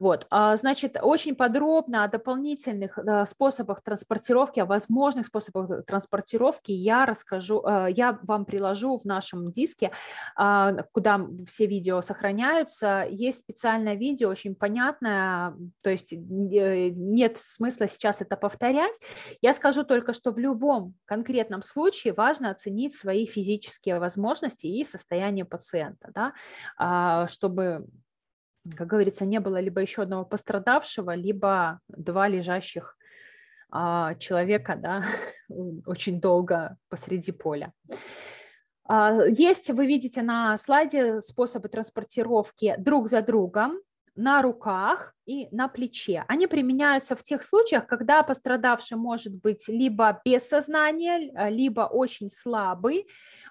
Вот, а, значит, очень подробно о дополнительных э, способах транспортировки, о возможных способах транспортировки я расскажу, э, я вам приложу в нашем диске, а, куда все видео сохраняются. Есть специальное видео, очень понятное, то есть э, нет смысла сейчас это повторять. Я скажу только, что в любом конкретном случае важно оценить свои физические возможности и состояние пациента, да, а, чтобы как говорится, не было либо еще одного пострадавшего, либо два лежащих а, человека, да, <laughs> очень долго посреди поля. А, есть, вы видите на слайде способы транспортировки друг за другом на руках и на плече. Они применяются в тех случаях, когда пострадавший может быть либо без сознания, либо очень слабый,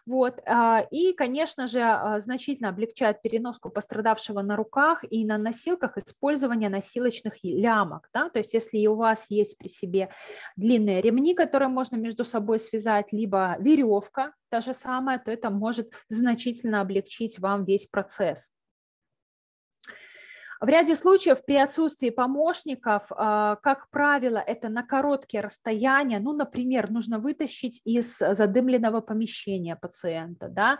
вот. А, и, конечно же, а, значительно облегчает переноску пострадавшего на руках и на носилках использование носилочных лямок. Да? То есть если у вас есть при себе длинные ремни, которые можно между собой связать, либо веревка, та же самая, то это может значительно облегчить вам весь процесс. В ряде случаев при отсутствии помощников, а, как правило, это на короткие расстояния, ну, например, нужно вытащить из задымленного помещения пациента, да,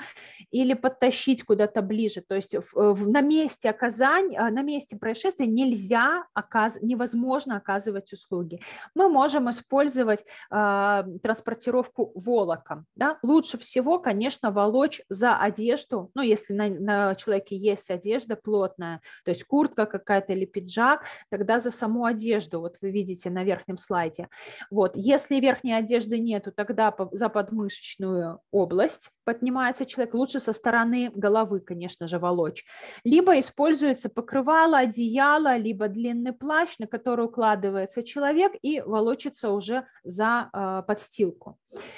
или подтащить куда-то ближе, то есть э, на месте оказания, э, на месте происшествия нельзя, оказ... невозможно оказывать услуги. Мы можем использовать э, транспортировку волоком, да, лучше всего, конечно, волочь за одежду, ну, если на, на человеке есть одежда плотная, то есть куртка, куртка какая-то или пиджак, тогда за саму одежду, вот вы видите на верхнем слайде. Вот, если верхней одежды нету, тогда за подмышечную область поднимается человек, лучше со стороны головы, конечно же, волочь. Либо используется покрывало, одеяло, либо длинный плащ, на который укладывается человек и волочится уже за э, подстилку.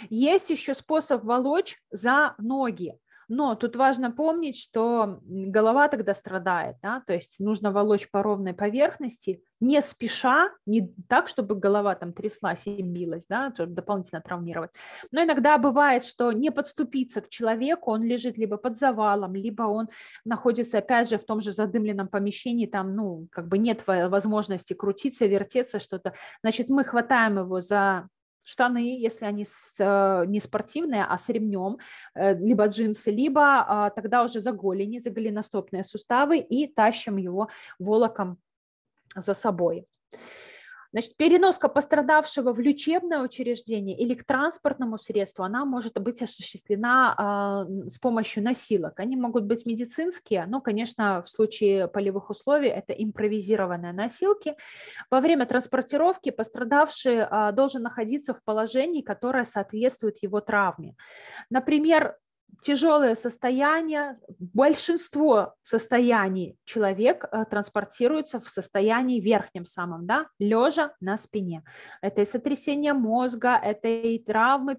Есть еще способ волочь за ноги. Но тут важно помнить, что голова тогда страдает, да, то есть нужно волочь по ровной поверхности, не спеша, не так, чтобы голова там тряслась и билась, да, чтобы дополнительно травмировать. Но иногда бывает, что не подступиться к человеку, он лежит либо под завалом, либо он находится, опять же, в том же задымленном помещении, там, ну, как бы нет возможности крутиться, вертеться, что-то. Значит, мы хватаем его за штаны, если они с, э, не спортивные, а с ремнем, э, либо джинсы, либо а, тогда уже за голени, за голеностопные суставы и тащим его волоком за собой. Значит, переноска пострадавшего в лечебное учреждение или к транспортному средству, она может быть осуществлена э, с помощью носилок. Они могут быть медицинские, но, конечно, в случае полевых условий это импровизированные носилки. Во время транспортировки пострадавший э, должен находиться в положении, которое соответствует его травме. Например, тяжелое состояние, большинство состояний человек э, транспортируется в состоянии верхнем самом, да, лежа на спине. Это и сотрясение мозга, это и травмы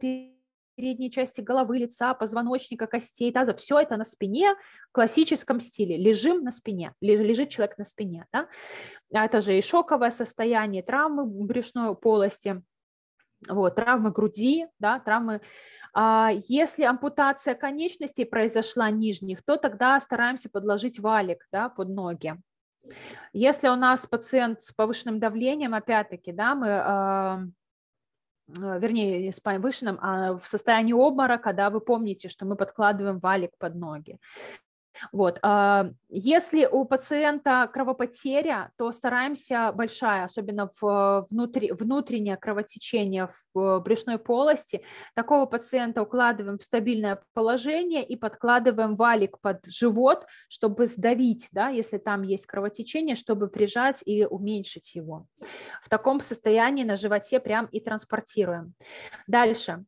передней части головы, лица, позвоночника, костей, таза. Все это на спине в классическом стиле. Лежим на спине, лежит человек на спине. Да? А это же и шоковое состояние, травмы брюшной полости, вот, травмы груди, да, травмы. А если ампутация конечностей произошла нижних, то тогда стараемся подложить валик да, под ноги. Если у нас пациент с повышенным давлением, опять-таки, да, мы а, а, вернее, с повышенным, а в состоянии обморока, да, вы помните, что мы подкладываем валик под ноги. Вот. А, если у пациента кровопотеря, то стараемся большая, особенно в внутри, внутреннее кровотечение в э, брюшной полости, такого пациента укладываем в стабильное положение и подкладываем валик под живот, чтобы сдавить, да, если там есть кровотечение, чтобы прижать и уменьшить его. В таком состоянии на животе прям и транспортируем. Дальше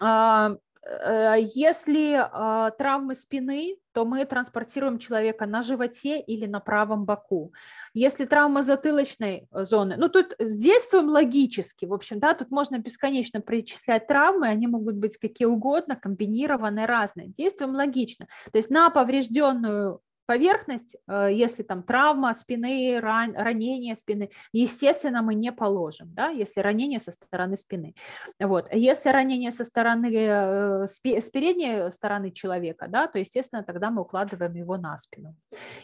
а, Э, если а, травмы спины, то мы транспортируем человека на животе или на правом боку. Если травма затылочной э, зоны, ну тут действуем логически, в общем, да, тут можно бесконечно перечислять травмы, они могут быть какие угодно, комбинированные, разные. Действуем логично. То есть на поврежденную поверхность, э, если там травма спины, ран, ранение спины, естественно, мы не положим, да, если ранение со стороны спины. Вот. Если ранение со стороны, э, с передней стороны человека, да, то, естественно, тогда мы укладываем его на спину.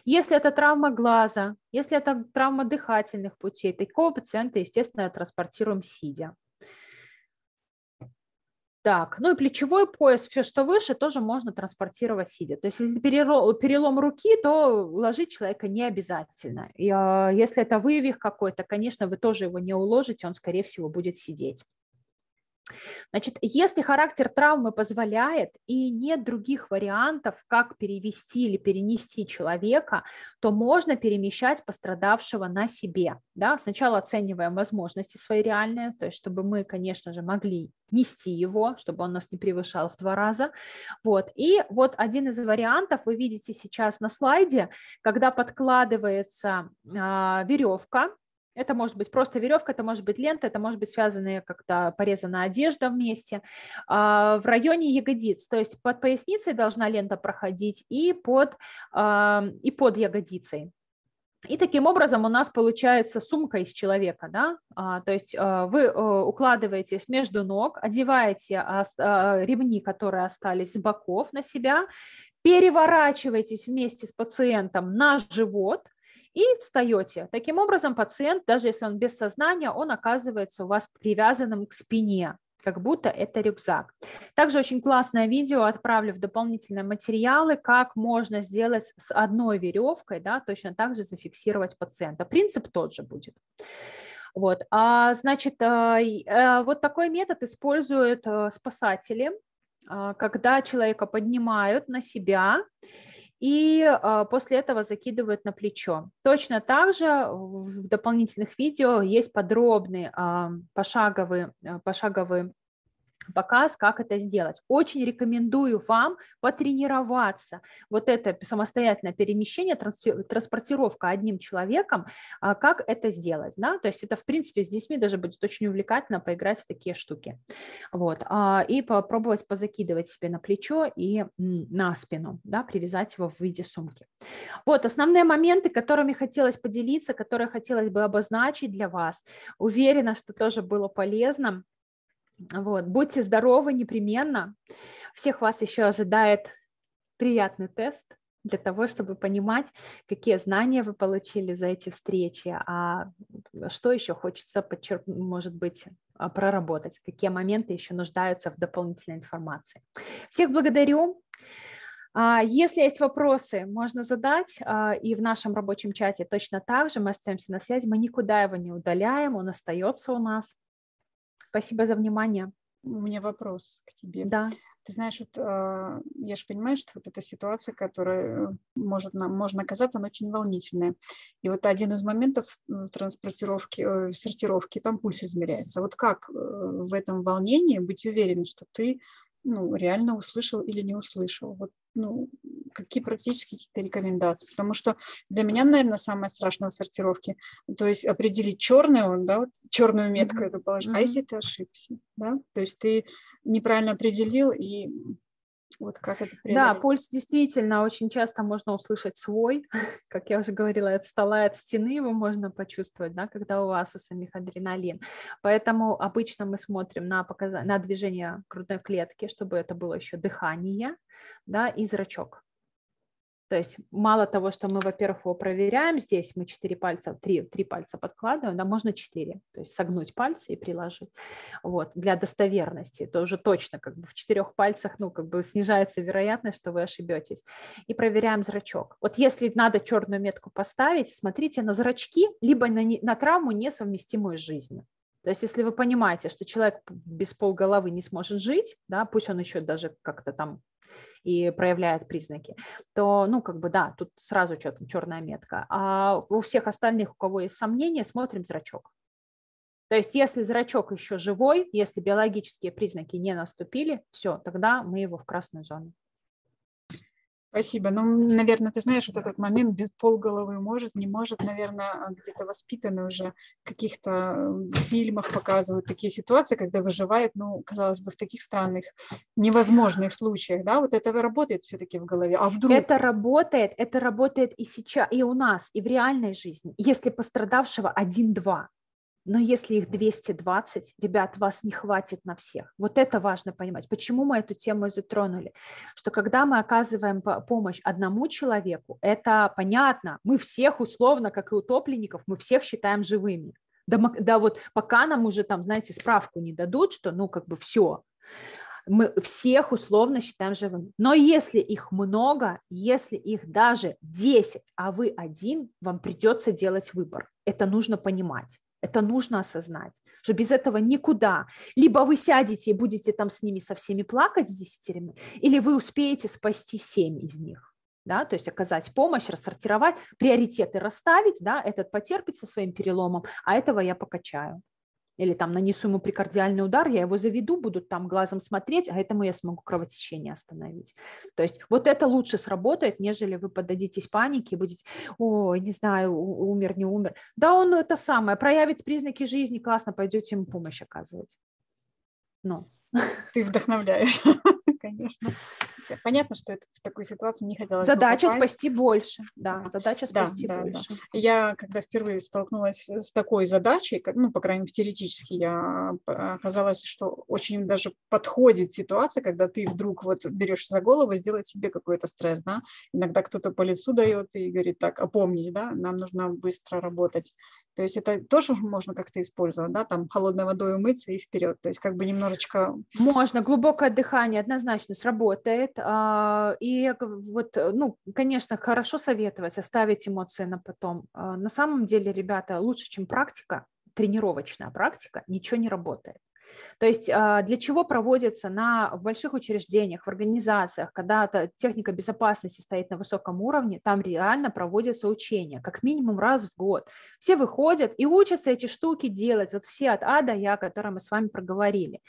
Если это травма глаза, если это травма дыхательных путей, такого пациента, естественно, транспортируем сидя. Так, ну и плечевой пояс, все, что выше, тоже можно транспортировать сидя. То есть, если перелом руки, то уложить человека не обязательно. И, а, если это вывих какой-то, конечно, вы тоже его не уложите, он, скорее всего, будет сидеть. Значит, если характер травмы позволяет и нет других вариантов, как перевести или перенести человека, то можно перемещать пострадавшего на себе. Да? Сначала оцениваем возможности свои реальные, то есть чтобы мы, конечно же, могли нести его, чтобы он нас не превышал в два раза. Вот. И вот один из вариантов вы видите сейчас на слайде, когда подкладывается э, веревка, это может быть просто веревка, это может быть лента, это может быть связанная как-то порезанная одежда вместе. А, в районе ягодиц, то есть под поясницей должна лента проходить и под, а, и под ягодицей. И таким образом у нас получается сумка из человека, да, а, то есть а, вы а, укладываетесь между ног, одеваете ремни, которые остались с боков на себя, переворачиваетесь вместе с пациентом на живот – и встаете. Таким образом, пациент, даже если он без сознания, он оказывается у вас привязанным к спине как будто это рюкзак. Также очень классное видео, отправлю в дополнительные материалы, как можно сделать с одной веревкой, да, точно так же зафиксировать пациента. Принцип тот же будет. Вот, а, значит, э, э, вот такой метод используют э, спасатели, когда человека поднимают на себя, и а, после этого закидывают на плечо. Точно так же в дополнительных видео есть подробный пошаговый, э, пошаговый показ, как это сделать. Очень рекомендую вам потренироваться. Вот это самостоятельное перемещение, транспортировка одним человеком, а, как это сделать. Да? То есть это, в принципе, с детьми даже будет очень увлекательно поиграть в такие штуки. Вот. А, и попробовать позакидывать себе на плечо и на спину, да? привязать его в виде сумки. Вот основные моменты, которыми хотелось поделиться, которые хотелось бы обозначить для вас. Уверена, что тоже было полезно. Вот. Будьте здоровы непременно. Всех вас еще ожидает приятный тест для того, чтобы понимать, какие знания вы получили за эти встречи, а что еще хочется, подчерк... может быть, а, проработать, какие моменты еще нуждаются в дополнительной информации. Всех благодарю. А, если есть вопросы, можно задать, а, и в нашем рабочем чате точно так же мы остаемся на связи, мы никуда его не удаляем, он остается у нас. Спасибо за внимание. У меня вопрос к тебе. Да. Ты знаешь, вот, а, я же понимаю, что вот эта ситуация, которая э, может нам можно оказаться, она очень волнительная. И вот один из моментов транспортировки, э, сортировки, там пульс измеряется. Вот как э, в этом волнении быть уверенным, что ты ну, реально услышал или не услышал? Вот ну, какие практические какие-то рекомендации, потому что для меня, наверное, самое страшное в сортировке, то есть определить черную, да, вот черную метку mm-hmm. эту положить, mm-hmm. а если ты ошибся, да, то есть ты неправильно определил и вот как это преодолеть? Да, пульс действительно очень часто можно услышать свой. <laughs> Как я уже говорила, от стола, от стены его можно почувствовать, да, когда у вас у самих адреналин. Поэтому обычно мы смотрим на, показ... на движение грудной клетки, чтобы это было еще дыхание, да, и зрачок. То есть мало того, что мы, во-первых, его проверяем, здесь мы четыре пальца, три, три пальца подкладываем, да, можно четыре, то есть согнуть пальцы и приложить, вот, для достоверности, то уже точно, как бы в четырех пальцах, ну, как бы снижается вероятность, что вы ошибетесь, и проверяем зрачок. Вот если надо черную метку поставить, смотрите на зрачки, либо на, на травму, несовместимую с жизнью. То есть, если вы понимаете, что человек без полголовы не сможет жить, да, пусть он еще даже как-то там и проявляет признаки, то, ну, как бы, да, тут сразу что-то черная метка. А у всех остальных, у кого есть сомнения, смотрим зрачок. То есть, если зрачок еще живой, если биологические признаки не наступили, все, тогда мы его в красную зону. Спасибо. Ну, наверное, ты знаешь, вот этот момент без полголовы может, не может, наверное, где-то воспитаны уже в каких-то фильмах показывают такие ситуации, когда выживает, ну, казалось бы, в таких странных, невозможных случаях, да, вот это работает все-таки в голове, а вдруг... Это работает, это работает и сейчас, и у нас, и в реальной жизни, если пострадавшего один-два. Но если их 220, ребят, вас не хватит на всех. Вот это важно понимать. Почему мы эту тему затронули? Что когда мы оказываем помощь одному человеку, это понятно. Мы всех условно, как и утопленников, мы всех считаем живыми. Да, да вот пока нам уже там, знаете, справку не дадут, что ну как бы все. Мы всех условно считаем живыми. Но если их много, если их даже 10, а вы один, вам придется делать выбор. Это нужно понимать. Это нужно осознать, что без этого никуда. Либо вы сядете и будете там с ними со всеми плакать, с десятерями, или вы успеете спасти семь из них. Да, то есть оказать помощь, рассортировать, приоритеты расставить, да, этот потерпит со своим переломом, а этого я покачаю или там нанесу ему прикардиальный удар, я его заведу, будут там глазом смотреть, а этому я смогу кровотечение остановить. То есть вот это лучше сработает, нежели вы подадитесь панике и будете, ой, не знаю, умер, не умер. Да он это самое, проявит признаки жизни, классно, пойдете ему помощь оказывать. Ну. Ты вдохновляешь, <laughs> конечно. Понятно, что это в такую ситуацию не хотелось Задача бы спасти больше, да, задача спасти да, больше. Да. Я, когда впервые столкнулась с такой задачей, ну, по крайней мере, теоретически, я а, оказалось, что очень даже подходит ситуация, когда ты вдруг вот берешь за голову сделать себе какой-то стресс, да, иногда кто-то по лицу дает и говорит, так, опомнись, да, нам нужно быстро работать. То есть это тоже можно как-то использовать, да, там холодной водой умыться и вперед. То есть как бы немножечко... Можно, глубокое дыхание однозначно сработает, а, и вот, э, ну, конечно, хорошо советовать оставить эмоции на потом. А, на самом деле, ребята, лучше, чем практика, тренировочная практика, ничего не работает. То есть а, для чего проводится на больших учреждениях, в организациях, когда техника безопасности стоит на высоком уровне, там реально проводятся учения, как минимум раз в год. Все выходят и учатся эти штуки делать, вот все от А до Я, которые мы с вами проговорили.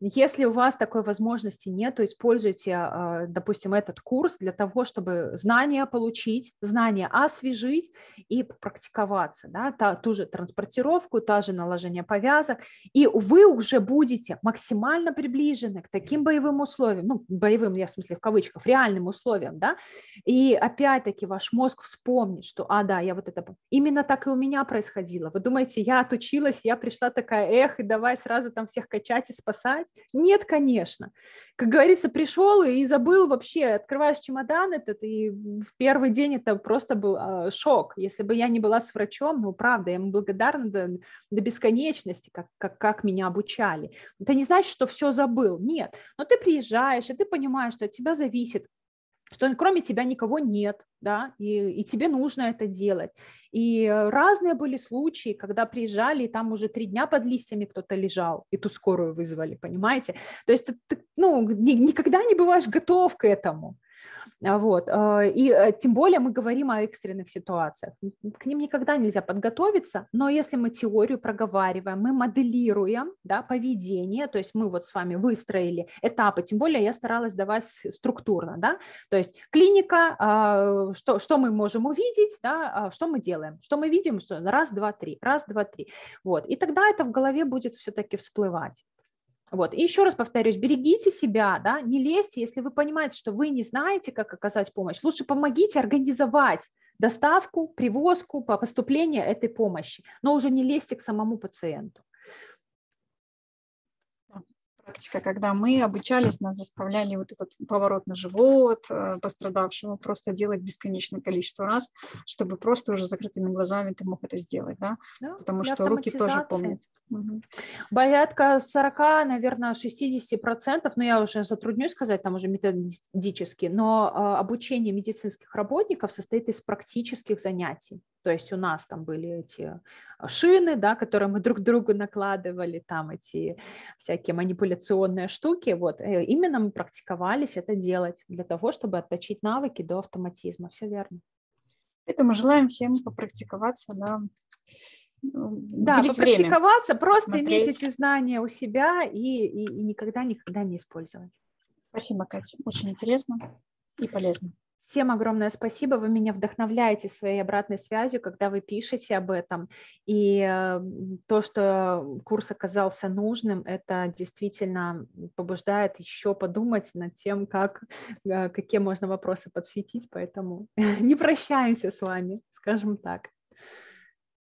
Если у вас такой возможности нет, то используйте, а, допустим, этот курс для того, чтобы знания получить, знания освежить и практиковаться. Да? Та, ту же транспортировку, та же наложение повязок. И вы уже будете максимально приближены к таким боевым условиям, ну, боевым, я в смысле в кавычках, реальным условиям, да, и опять-таки ваш мозг вспомнит, что, а, да, я вот это, именно так и у меня происходило. Вы думаете, я отучилась, я пришла такая, эх, и давай сразу там всех качать и спасать, писать? Нет, конечно. Как говорится, пришел и забыл вообще, открываешь чемодан этот, и в первый день это просто был а, шок. Если бы я не была с врачом, ну, правда, я ему благодарна до, до бесконечности, как, как, как меня обучали. Это не значит, что все забыл, нет. Но ты приезжаешь, и ты понимаешь, что от тебя зависит, что кроме тебя никого нет, да, и, и тебе нужно это делать. И разные были случаи, когда приезжали, и там уже три дня под листьями кто-то лежал, и тут скорую вызвали, понимаете? То есть ты, ну, ни, никогда не бываешь готов к этому. А, вот. А, и э, тем более мы говорим о экстренных ситуациях. К ним никогда нельзя подготовиться, но если мы теорию проговариваем, мы моделируем да, поведение, то есть мы вот с вами выстроили этапы, тем более я старалась давать структурно, да, то есть клиника, а, что, что мы можем увидеть, да, что мы делаем, что мы видим, что раз, два, три, раз, два, три, вот, и тогда это в голове будет все-таки всплывать. Вот. И еще раз повторюсь, берегите себя, да, не лезьте, если вы понимаете, что вы не знаете, как оказать помощь, лучше помогите организовать доставку, привозку по поступлению этой помощи, но уже не лезьте к самому пациенту практика, когда мы обучались, нас заставляли вот этот поворот на живот э, пострадавшего просто делать бесконечное количество раз, чтобы просто уже закрытыми глазами ты мог это сделать, да? да Потому что руки тоже помнят. Угу. Порядка 40, наверное, 60 процентов, но я уже затруднюсь сказать, там уже методически, но э, обучение медицинских работников состоит из практических занятий. То есть у нас там были эти а, шины, да, которые мы друг другу накладывали, там эти всякие манипуляционные штуки. Вот э, именно мы практиковались это делать для того, чтобы отточить навыки до автоматизма. Все верно. Поэтому желаем всем попрактиковаться на да, попрактиковаться, время, просто смотреть. иметь эти знания у себя и, и, и никогда-никогда не использовать. Спасибо, Катя. Очень интересно и полезно. Всем огромное спасибо. Вы меня вдохновляете своей обратной связью, когда вы пишете об этом. И э, то, что курс оказался нужным, это действительно побуждает еще подумать над тем, как, э, какие можно вопросы подсветить. Поэтому <laughs> не прощаемся с вами, скажем так.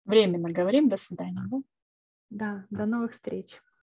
Временно говорим. До свидания. Да, до новых встреч.